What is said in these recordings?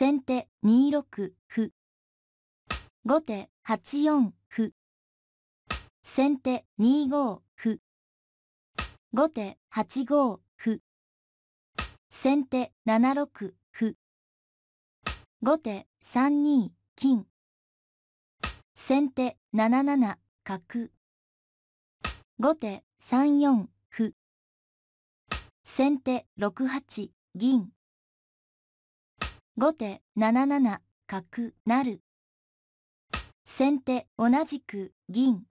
先手2六歩。後手8四歩。先手2五歩。後手8五歩。先手7六歩。後手3二金。先手7七角。後手3四歩。先手6八銀。後手7七角なる先手同じく銀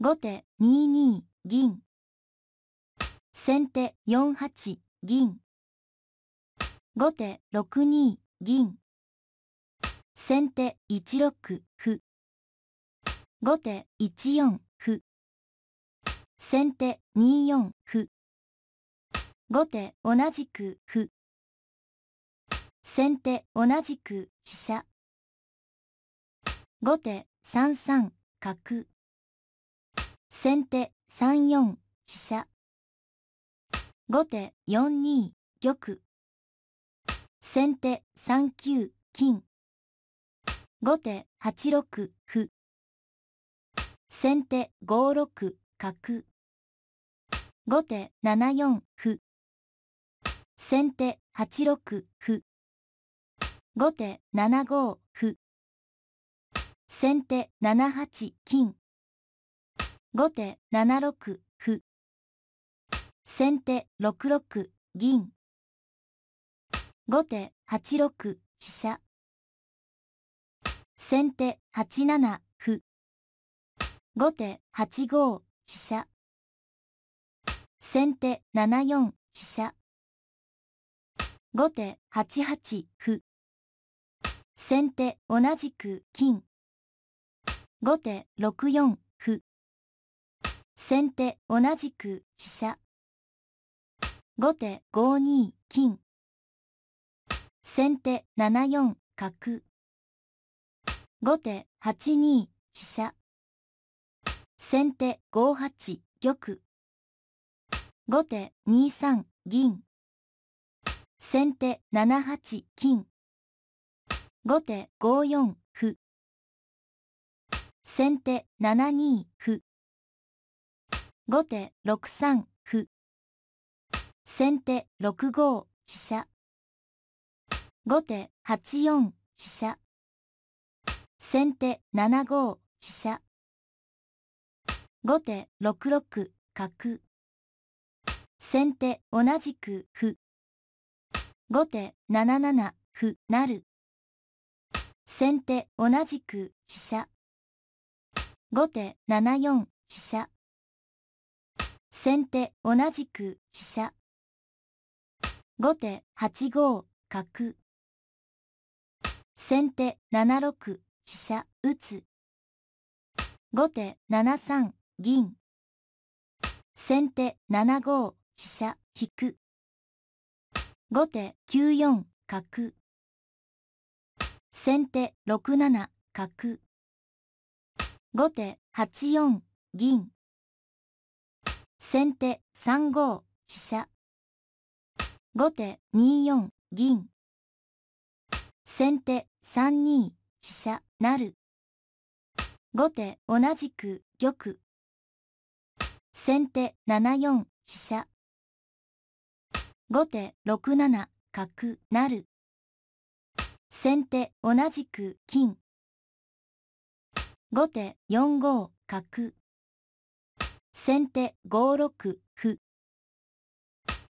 後手2二銀先手4八銀後手6二銀先手1六歩後手1四歩先手2四歩後手同じく歩先手同じく飛車後手3三角先手3四飛車後手4二玉先手3九金後手8六歩先手5六角後手7四歩先手8六歩後手7五歩。先手7八金。後手7六歩。先手6六銀。後手8六飛車。先手8七歩。後手8五飛車。先手7四飛車。後手8八歩。先手同じく金。後手6四歩。先手同じく飛車。後手5二金。先手7四角。後手8二飛車。先手5八玉。後手2三銀。先手7八金。後手5四歩。先手7二歩。後手6三歩。先手6五飛車。後手8四飛車。先手7五飛車。後手6六角。先手同じく歩。後手7七歩なる。先手同じく飛車後手7四飛車先手同じく飛車後手8五角先手7六飛車打つ後手7三銀先手7五飛車引く後手9四角先手6七角後手8四銀先手3五飛車後手2四銀先手3二飛車成後手同じく玉先手7四飛車後手6七角成先手同じく金後手4五角先手5六歩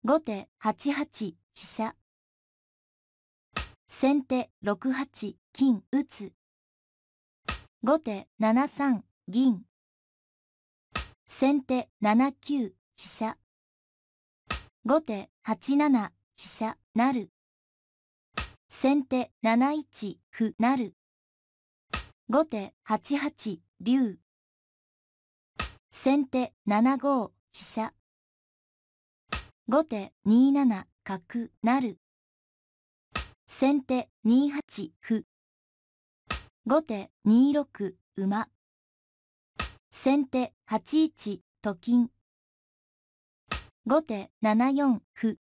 後手8八飛車先手6八金打つ後手7三銀先手7九飛車後手8七飛車なる先手7一歩成後手8八竜先手7五飛車後手2七角成先手2八歩後手2六馬先手8一と金後手7四歩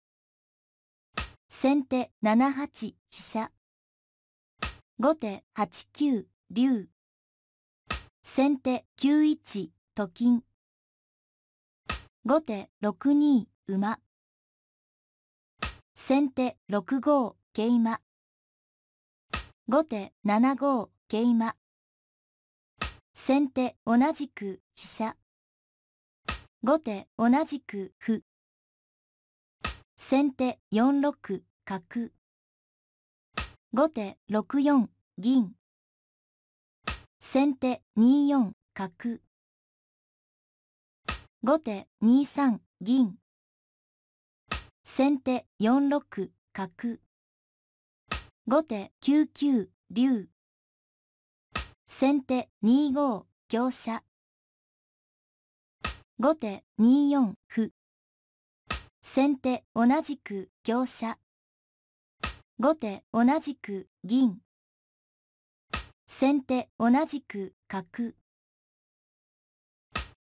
先手7八飛車後手8九竜先手9一と金後手6二馬先手6五桂馬後手7五桂馬先手同じく飛車後手同じく歩先手4六角後手6四銀先手2四角後手2三銀先手4六角後手9九竜先手2五香車後手2四歩先手同じく香車後手同じく銀先手同じく角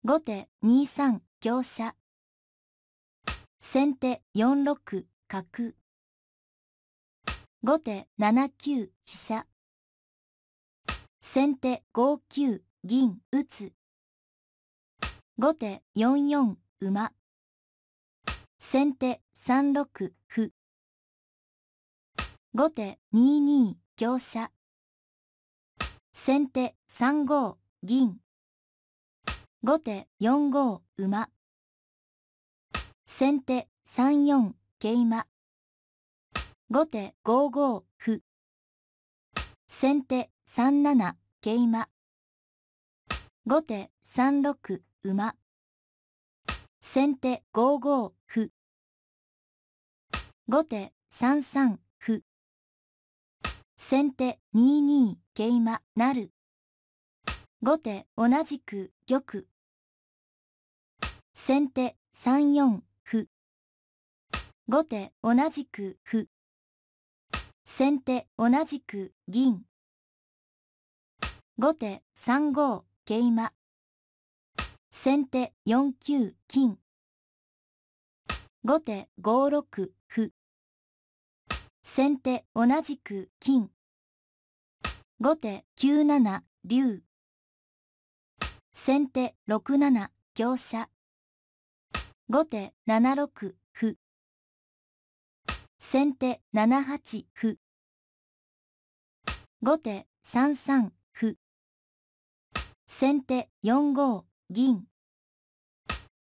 後手2三香車先手4六角後手7九飛車先手5九銀打つ後手4四馬先手3六歩後手2二香車。先手3五銀。後手4五馬。先手3四桂馬。後手5五歩。先手3七桂馬。後手3六馬。先手5五歩。後手3三歩。先手2二桂馬なる。後手同じく玉。先手3四歩。後手同じく歩。先手同じく銀。後手3五桂馬。先手4九金。後手5六歩。先手同じく金。後手9七竜先手6七香車後手7六歩先手7八歩後手3三歩先手4五銀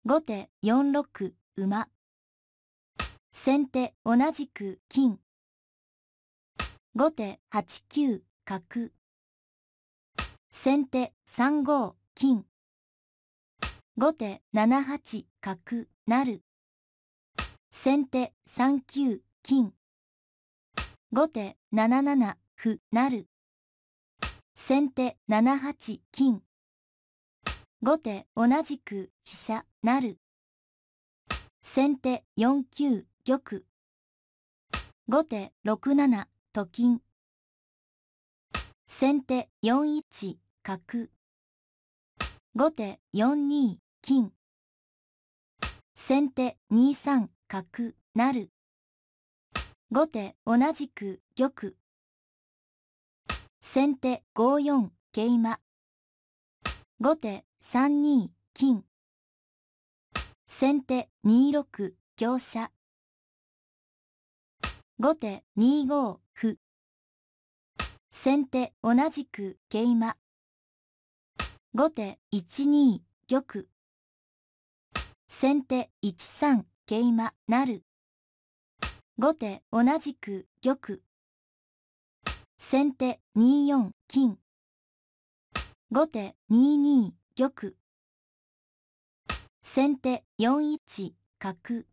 後手4六馬先手同じく金後手8九角先手3五金後手7八角なる先手3九金後手7七歩なる先手7八金後手同じく飛車なる先手4九玉後手6七と金先手4一角後手4二金先手2三角成後手同じく玉先手5四桂馬後手3二金先手2六香車後手2五歩先手同じく桂馬後手1二玉先手1三桂馬なる後手同じく玉先手2四金後手2二玉先手4一角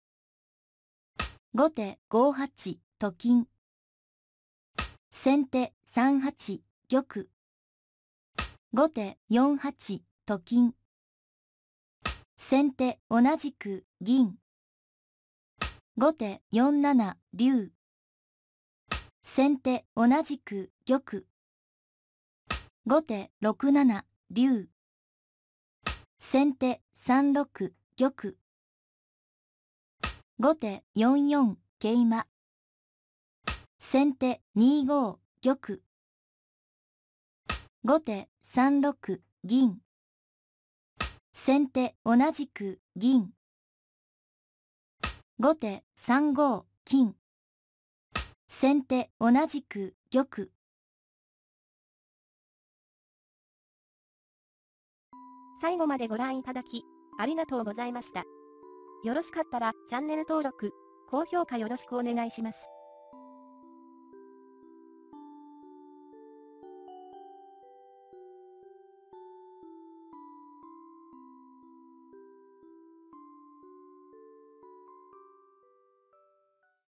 後手5八と金先手3八玉後手4八と金先手同じく銀後手4七竜先手同じく玉後手6七竜先手3六玉後手4四桂馬先手2五玉後手3六銀先手同じく銀後手3五金先手同じく玉最後までご覧いただき、ありがとうございました。よろしかったらチャンネル登録、高評価よろしくお願いします。